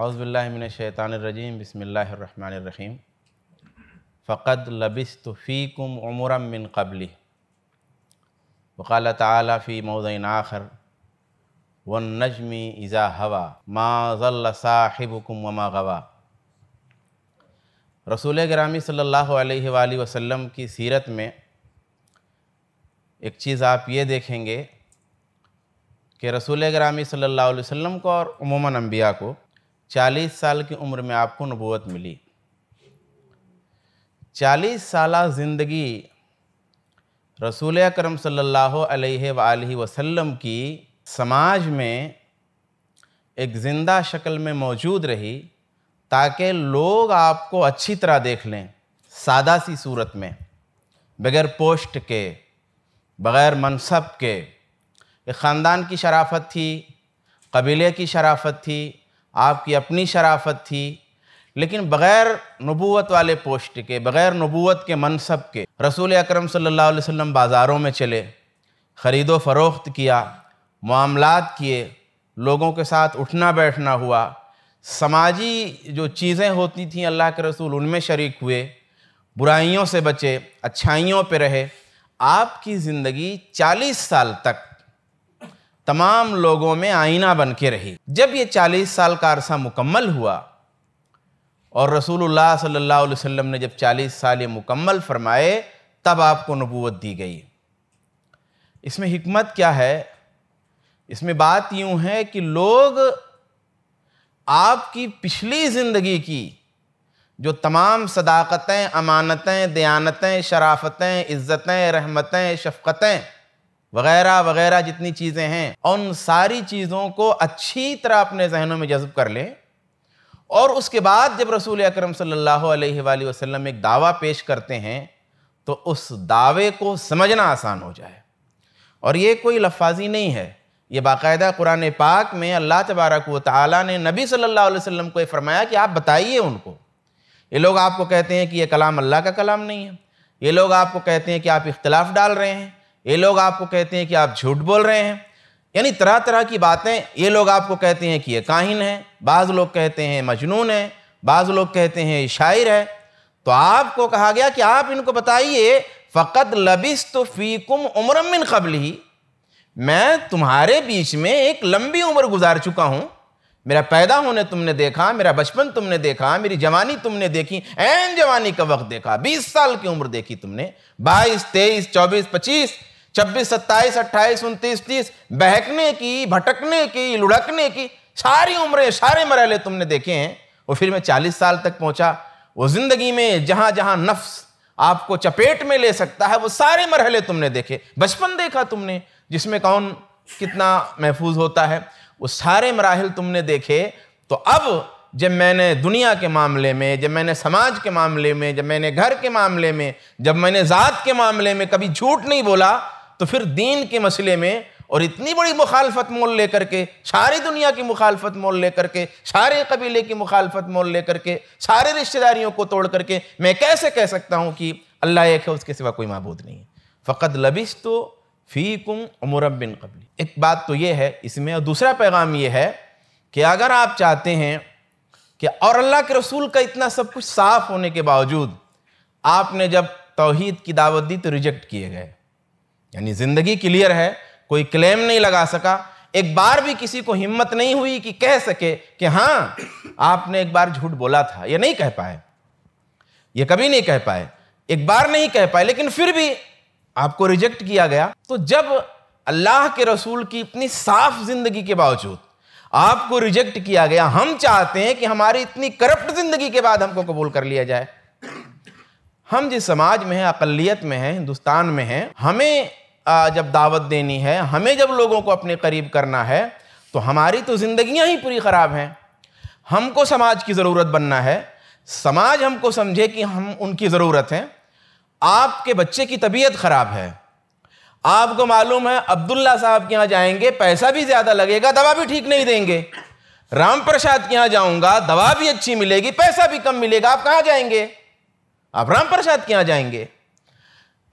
शैतानरजीम बसमीम फ़क़द लबिस तफ़ीकुम उमरम मिन कबली वक़ाल ताली फ़ी आखर व नजमी इज़ा हवा माज़ल साहिबकुम वमा गवा रसूल ग्रामी सल्ला वसम की सीरत में एक चीज़ आप ये देखेंगे कि रसूल ग्रामी सल्ला अलैहि को और अमूमा अम्बिया को चालीस साल की उम्र में आपको नबूत मिली चालीस साल ज़िंदगी रसूल करम सल्लल्लाहु वसल्लम की समाज में एक ज़िंदा शक्ल में मौजूद रही ताकि लोग आपको अच्छी तरह देख लें सादा सी सूरत में बगैर पोस्ट के बग़ैर मनसब के ख़ानदान की शराफत थी कबीले की शराफत थी आपकी अपनी शराफत थी लेकिन बग़ैर नबूवत वाले पोस्ट के बग़ैर नबूवत के मनसब के रसूल अकरम सल्लल्लाहु अलैहि वसल्लम बाज़ारों में चले ख़रीदो फ़रोख्त किया मामलात किए लोगों के साथ उठना बैठना हुआ समाजी जो चीज़ें होती थी अल्लाह के रसूल उनमें शरीक हुए बुराइयों से बचे अच्छाइयों पर रहे आपकी ज़िंदगी 40 साल तक तमाम लोगों में आईना बन के रही जब ये चालीस साल का अरसा मुकम्मल हुआ और रसूलुल्लाह सल्लल्लाहु अलैहि वसल्लम ने जब चालीस साल ये मुकम्मल फरमाए तब आपको नबूवत दी गई इसमें हिकमत क्या है इसमें बात यूँ है कि लोग आपकी पिछली ज़िंदगी की जो तमाम सदाकतें अमानतें दयानतें शराफतें इज़्ज़तें रहमतें शफ़क़तें वगैरह वगैरह जितनी चीज़ें हैं उन सारी चीज़ों को अच्छी तरह अपने जहनों में जज्ब कर लें और उसके बाद जब रसूल अकरम सल्लल्लाहु अलैहि वसल्लम एक दावा पेश करते हैं तो उस दावे को समझना आसान हो जाए और ये कोई लफाजी नहीं है ये बाकायदा कुरान पाक में अल्लाह तबारक व ताली ने नबी सल्ला वसम को ये फरमाया कि आप बताइए उनको ये लोग आपको कहते हैं कि ये कलाम अल्लाह का कलाम नहीं है ये लोग आपको कहते हैं कि आप इख्तलाफ डाल रहे हैं ये लोग आपको कहते हैं कि आप झूठ बोल रहे हैं यानी तरह तरह की बातें ये लोग आपको कहते हैं कि ये काहिन है बाज़ लोग कहते हैं मजनून है बाज़ लोग कहते हैं शायर है तो आपको कहा गया कि आप इनको बताइए फ़कत लबिस तो फ़ीकुम उम्रमिन कबल ही मैं तुम्हारे बीच में एक लंबी उम्र गुजार चुका हूँ मेरा पैदा होने तुमने देखा मेरा बचपन तुमने देखा मेरी जवानी तुमने देखी एन जवानी का वक्त देखा बीस साल की उम्र देखी तुमने बाईस तेईस चौबीस पच्चीस छब्बीस सत्ताईस अट्ठाईस उनतीस तीस बहकने की भटकने की लुढ़कने की सारी उम्रें सारे मरहले तुमने देखे हैं और फिर मैं चालीस साल तक पहुंचा वो ज़िंदगी में जहां जहां नफ्स आपको चपेट में ले सकता है वो सारे मरहले तुमने देखे बचपन देखा तुमने जिसमें कौन कितना महफूज होता है वो सारे मराहल तुमने देखे तो अब जब मैंने दुनिया के मामले में जब मैंने समाज के मामले में जब मैंने घर के मामले में जब मैंने ज़ात के मामले में कभी झूठ नहीं बोला तो फिर दीन के मसले में और इतनी बड़ी मुखालफत मोल लेकर के सारी दुनिया की मुखालफत मोल लेकर के सारे कबीले की मुखालफत मोल लेकर के सारे रिश्तेदारियों को तोड़ करके मैं कैसे कह सकता हूँ कि अल्लाह एक है उसके सिवा कोई मबूद नहीं है फ़कत लबिस तो फ़ी कुम बिन कबली एक बात तो ये है इसमें और दूसरा पैगाम ये है कि अगर आप चाहते हैं कि और अल्लाह के रसूल का इतना सब कुछ साफ होने के बावजूद आपने जब तोहद की दावत दी तो रिजेक्ट किए गए यानी जिंदगी क्लियर है कोई क्लेम नहीं लगा सका एक बार भी किसी को हिम्मत नहीं हुई कि कह सके कि हां आपने एक बार झूठ बोला था ये नहीं कह पाए ये कभी नहीं कह पाए एक बार नहीं कह पाए लेकिन फिर भी आपको रिजेक्ट किया गया तो जब अल्लाह के रसूल की इतनी साफ जिंदगी के बावजूद आपको रिजेक्ट किया गया हम चाहते हैं कि हमारी इतनी करप्ट जिंदगी के बाद हमको कबूल कर लिया जाए हम जिस समाज में हैं अकलियत में हैं हिंदुस्तान में हैं हमें जब दावत देनी है हमें जब लोगों को अपने करीब करना है तो हमारी तो ज़िंदगियाँ ही पूरी ख़राब हैं हमको समाज की ज़रूरत बनना है समाज हमको समझे कि हम उनकी ज़रूरत हैं आपके बच्चे की तबीयत ख़राब है आपको मालूम है अब्दुल्ला साहब के यहाँ जाएंगे पैसा भी ज़्यादा लगेगा दवा भी ठीक नहीं देंगे राम प्रसाद के यहाँ जाऊँगा दवा भी अच्छी मिलेगी पैसा भी कम मिलेगा आप कहाँ जाएंगे आप राम प्रसाद के यहाँ जाएंगे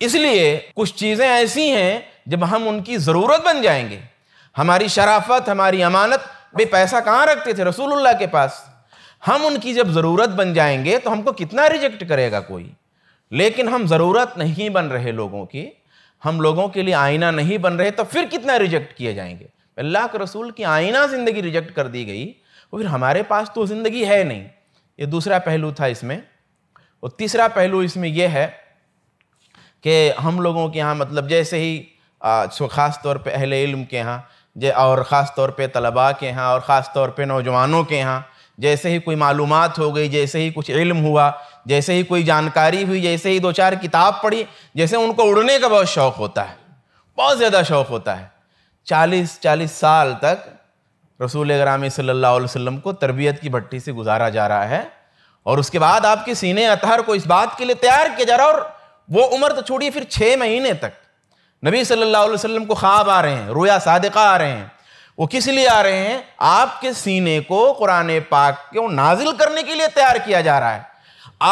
इसलिए कुछ चीज़ें ऐसी हैं जब हम उनकी ज़रूरत बन जाएंगे हमारी शराफत हमारी अमानत भाई पैसा कहाँ रखते थे रसूलुल्लाह के पास हम उनकी जब ज़रूरत बन जाएंगे तो हमको कितना रिजेक्ट करेगा कोई लेकिन हम ज़रूरत नहीं बन रहे लोगों की हम लोगों के लिए आईना नहीं बन रहे तो फिर कितना रिजेक्ट किए जाएंगे अल्लाह के रसूल की आईना ज़िंदगी रिजेक्ट कर दी गई फिर हमारे पास तो ज़िंदगी है नहीं ये दूसरा पहलू था इसमें और तीसरा पहलू इसमें यह है कि हम लोगों के यहाँ मतलब जैसे ही ख़ास तौर पे अहले इल्म के यहाँ जे और ख़ास तौर पे तलबा के यहाँ और ख़ास तौर पे नौजवानों के यहाँ जैसे ही कोई मालूम हो गई जैसे ही कुछ इल्म हुआ जैसे ही कोई जानकारी हुई जैसे ही दो चार किताब पढ़ी जैसे उनको उड़ने का बहुत शौक़ होता है बहुत ज़्यादा शौक़ होता है चालीस चालीस साल तक रसूल ग्रामी सल्ला को तरबियत की भट्टी से गुजारा जा रहा है और उसके बाद आपके सीने अतहर को इस बात के लिए तैयार किया जा रहा है और वो उम्र तो छोड़िए फिर छः महीने तक नबी सल्लल्लाहु अलैहि वसल्लम को ख्वाब आ रहे हैं रोया सादका आ रहे हैं वो किस लिए आ रहे हैं आपके सीने को कुरान पाक को नाजिल करने के लिए तैयार किया जा रहा है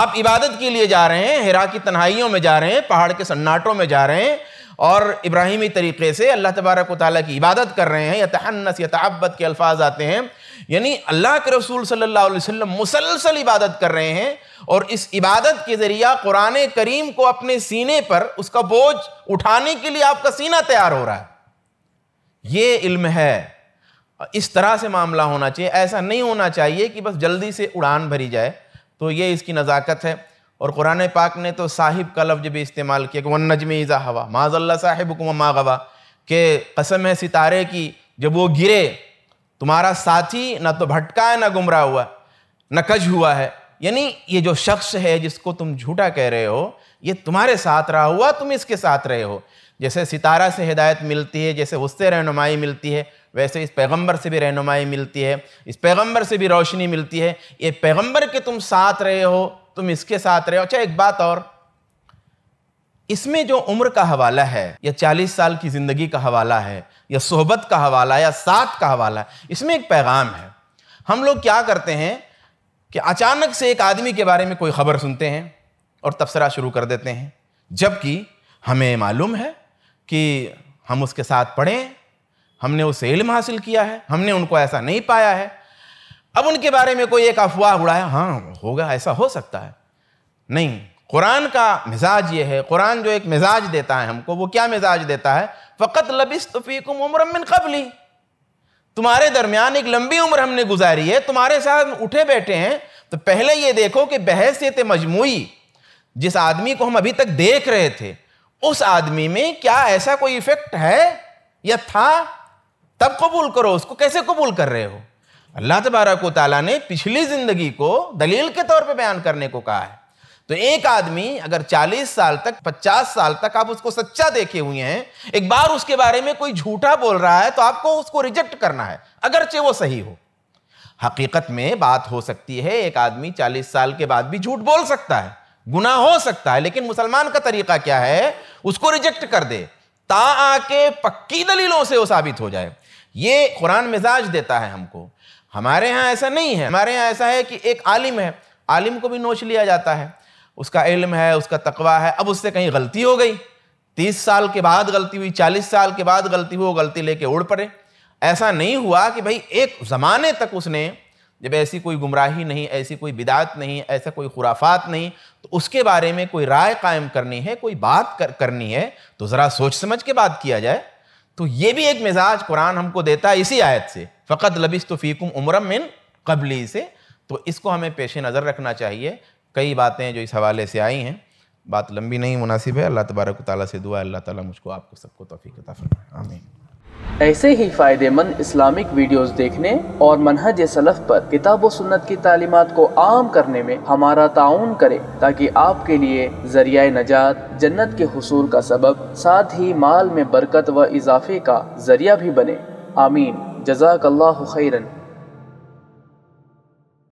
आप इबादत के लिए जा रहे हैं हिरा की तन्हाइयों में जा रहे हैं पहाड़ के सन्नाटों में जा रहे हैं और इब्राहिमी तरीक़े से अल्लाह तबारक ताली की इबादत कर रहे हैं या तहन्नस या तहबत के अल्फाज आते हैं यानी अल्लाह के रसूल सल्लल्लाहु अलैहि वसल्लम मुसलसल इबादत कर रहे हैं और इस इबादत के जरिए कुरान करीम को अपने सीने पर उसका बोझ उठाने के लिए आपका सीना तैयार हो रहा है ये इल्म है इस तरह से मामला होना चाहिए ऐसा नहीं होना चाहिए कि बस जल्दी से उड़ान भरी जाए तो ये इसकी नज़ाकत है और कुरान पाक ने तो साहिब का लफ्ज भी इस्तेमाल किया कि वन नजमी ईज़ा हवा माजल्ला साहिब मा गवा के कसम है सितारे की जब वो गिरे तुम्हारा साथी ना तो भटका है ना गुमराह हुआ न कज हुआ है यानी ये जो शख्स है जिसको तुम झूठा कह रहे हो ये तुम्हारे साथ रहा हुआ तुम इसके साथ रहे हो जैसे सितारा से हिदायत मिलती है जैसे उससे रहनुमाई मिलती है वैसे इस पैगंबर से भी रहनुमाई मिलती है इस पैगंबर से भी रोशनी मिलती है ये पैगंबर के तुम साथ रहे हो तुम इसके साथ रहे अच्छा एक बात और इसमें जो उम्र का हवाला है या चालीस साल की ज़िंदगी का हवाला है या सोहबत का हवाला या साथ का हवाला है इसमें एक पैगाम है हम लोग क्या करते हैं कि अचानक से एक आदमी के बारे में कोई खबर सुनते हैं और तबसरा शुरू कर देते हैं जबकि हमें मालूम है कि हम उसके साथ पढ़ें हमने उससे इल्म हासिल किया है हमने उनको ऐसा नहीं पाया है अब उनके बारे में कोई एक अफवाह उड़ाया हाँ होगा ऐसा हो सकता है नहीं कुरान का मिजाज ये है कुरान जो एक मिजाज देता है हमको वो क्या मिजाज देता है फ़कत लबिस उम्र उम्रमिन कबली तुम्हारे दरमियान एक लंबी उम्र हमने गुजारी है तुम्हारे साथ उठे बैठे हैं तो पहले ये देखो कि बहसीत मजमू जिस आदमी को हम अभी तक देख रहे थे उस आदमी में क्या ऐसा कोई इफेक्ट है या था तब कबूल करो उसको कैसे कबूल कर रहे हो अल्लाह तबारक ताली ने पिछली ज़िंदगी को दलील के तौर पे बयान करने को कहा है तो एक आदमी अगर 40 साल तक 50 साल तक आप उसको सच्चा देखे हुए हैं एक बार उसके बारे में कोई झूठा बोल रहा है तो आपको उसको रिजेक्ट करना है अगरचे वो सही हो हकीकत में बात हो सकती है एक आदमी 40 साल के बाद भी झूठ बोल सकता है गुना हो सकता है लेकिन मुसलमान का तरीका क्या है उसको रिजेक्ट कर दे ता आके पक्की दलीलों से वो साबित हो जाए ये कुरान मिजाज देता है हमको हमारे यहाँ ऐसा नहीं है हमारे यहाँ ऐसा है कि एक आलिम है आलिम को भी नोच लिया जाता है उसका इल्म है उसका तकवा है अब उससे कहीं गलती हो गई तीस साल के बाद गलती हुई चालीस साल के बाद गलती हुई वो गलती लेके उड़ पड़े ऐसा नहीं हुआ कि भाई एक ज़माने तक उसने जब ऐसी कोई गुमराही नहीं ऐसी कोई बिदात नहीं ऐसा कोई खुराफात नहीं तो उसके बारे में कोई राय कायम करनी है कोई बात कर, करनी है तो ज़रा सोच समझ के बात किया जाए तो ये भी एक मिजाज कुरान हमको देता है इसी आयत से फ़कत लबिस तो फ़ीकुम उम्र मिन कबली से तो इसको हमें पेश नज़र रखना चाहिए कई बातें जो इस हवाले से आई हैं बात लंबी नहीं मुनासिब है अल्लाह तबारक ताली से दुआ अल्लाह ताली मुझको आपको सबको तोफ़ी अता फरमाए आमीन ऐसे ही फ़ायदेमंद इस्लामिक वीडियोस देखने और मनहज सलफ़ पर किताब व सुन्नत की तालीमत को आम करने में हमारा ताउन करें ताकि आपके लिए ज़रिया नजात जन्नत के हसूल का सबब साथ ही माल में बरकत व इजाफे का ज़रिया भी बने आमीन جزاك الله خيرا